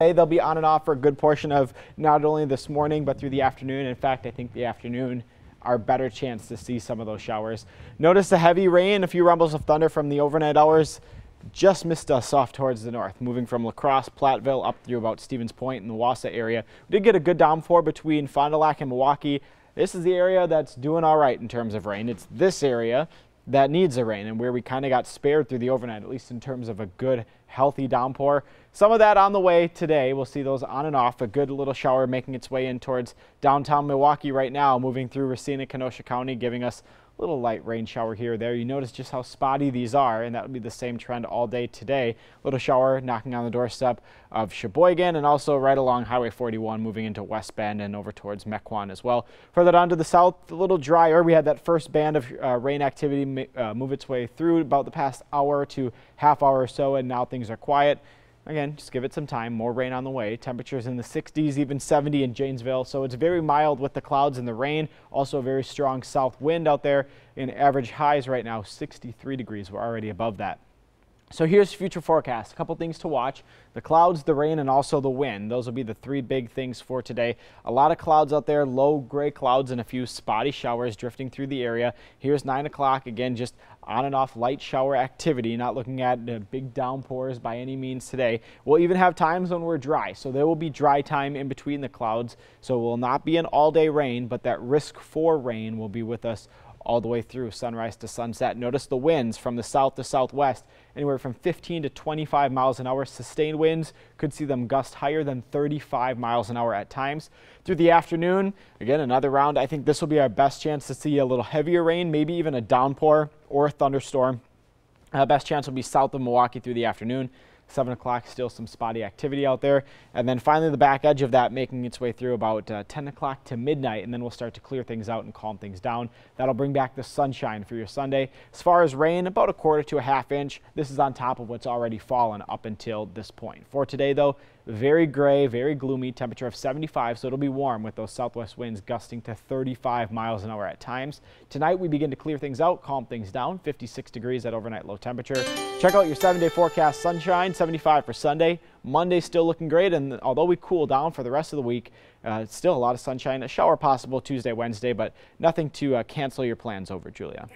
They'll be on and off for a good portion of not only this morning, but through the afternoon. In fact, I think the afternoon our better chance to see some of those showers. Notice the heavy rain, a few rumbles of thunder from the overnight hours just missed us off towards the north, moving from Lacrosse, Platteville up through about Stevens Point and the Wassa area. We did get a good downpour between Fond du Lac and Milwaukee. This is the area that's doing all right in terms of rain. It's this area that needs a rain and where we kind of got spared through the overnight, at least in terms of a good, healthy downpour. Some of that on the way today. We'll see those on and off. A good little shower making its way in towards downtown Milwaukee right now, moving through Racine, Kenosha County, giving us little light rain shower here or there. You notice just how spotty these are, and that'll be the same trend all day today. Little shower knocking on the doorstep of Sheboygan and also right along Highway 41 moving into West Bend and over towards Mequon as well. Further down to the south, a little drier. We had that first band of uh, rain activity uh, move its way through about the past hour to half hour or so, and now things are quiet. Again, just give it some time. More rain on the way. Temperatures in the 60s, even 70 in Janesville. So it's very mild with the clouds and the rain. Also a very strong south wind out there. In average highs right now, 63 degrees. We're already above that. So here's future forecast. A couple things to watch. The clouds, the rain, and also the wind. Those will be the three big things for today. A lot of clouds out there, low gray clouds and a few spotty showers drifting through the area. Here's 9 o'clock. Again, just on and off light shower activity. Not looking at uh, big downpours by any means today. We'll even have times when we're dry. So there will be dry time in between the clouds. So it will not be an all-day rain, but that risk for rain will be with us all the way through sunrise to sunset. Notice the winds from the south to southwest, anywhere from 15 to 25 miles an hour. Sustained winds could see them gust higher than 35 miles an hour at times. Through the afternoon, again, another round. I think this will be our best chance to see a little heavier rain, maybe even a downpour or a thunderstorm. Uh, best chance will be south of Milwaukee through the afternoon. 7 o'clock, still some spotty activity out there. And then finally the back edge of that making its way through about uh, 10 o'clock to midnight, and then we'll start to clear things out and calm things down. That'll bring back the sunshine for your Sunday. As far as rain, about a quarter to a half inch. This is on top of what's already fallen up until this point. For today, though, very gray, very gloomy, temperature of 75, so it'll be warm with those southwest winds gusting to 35 miles an hour at times. Tonight we begin to clear things out, calm things down, 56 degrees at overnight low temperature. Check out your seven day forecast sunshine, 75 for Sunday. Monday still looking great, and although we cool down for the rest of the week, uh, still a lot of sunshine, a shower possible Tuesday, Wednesday, but nothing to uh, cancel your plans over, Julia.